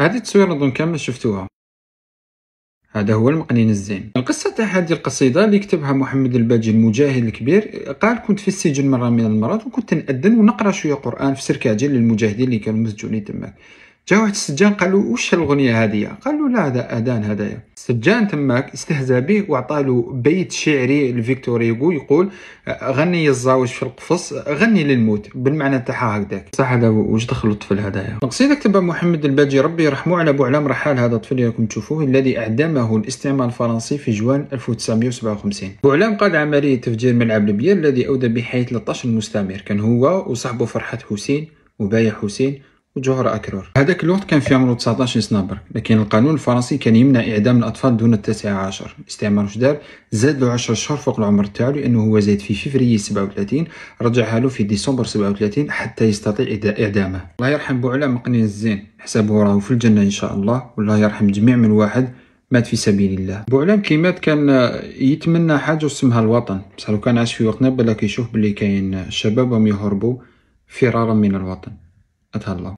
هذه التصويره دونك كامل شفتوها هذا هو المقنين الزين القصة تاع هذه القصيدة اللي كتبها محمد الباجي المجاهد الكبير قال كنت في السجن مرة من المرات وكنت نأذن ونقرا شوية قرآن في سركاجي للمجاهدين اللي كانوا مسجونين تماك جا واحد السجان قال له واش الاغنيه هذه قال له لا هذا اذان هدايا السجان تماك استهزا به وعطالو له بيت شعري لفيكتور هيغو يقول غني الزاوج في القفص غني للموت بالمعنى تاعها هكذاك صح هذا واش دخل الطفل هدايا القصيده كتبها محمد الباجي ربي يرحمه على بوعلام رحال هذا الطفل اللي راكم تشوفوه الذي اعدمه الاستعمار الفرنسي في جوان 1957 بوعلام قاد عمليه تفجير ملعب ليبيا الذي اودى بحياه 13 مستعمر كان هو وصاحبه فرحات حسين وبايع حسين وجوهرة أكرور هذاك الوقت كان في عمره 19 سنة برك لكن القانون الفرنسي كان يمنع إعدام الأطفال دون التاسعة عشر الاستعمار واش دار زاد له 10 شهور فوق العمر تاعو لأنه هو زايد في فيفري 37 رجعها له في ديسمبر 37 حتى يستطيع إعدامه الله يرحم بوعلا مقنين الزين حسابه راهو في الجنة إن شاء الله والله يرحم جميع من واحد مات في سبيل الله بوعلام كي مات كان يتمنى حاجه اسمها الوطن بصح لو كان عاش في وقتنا بلا كيشوف بلي كاين شباب يهربوا فرارا من الوطن اتهلا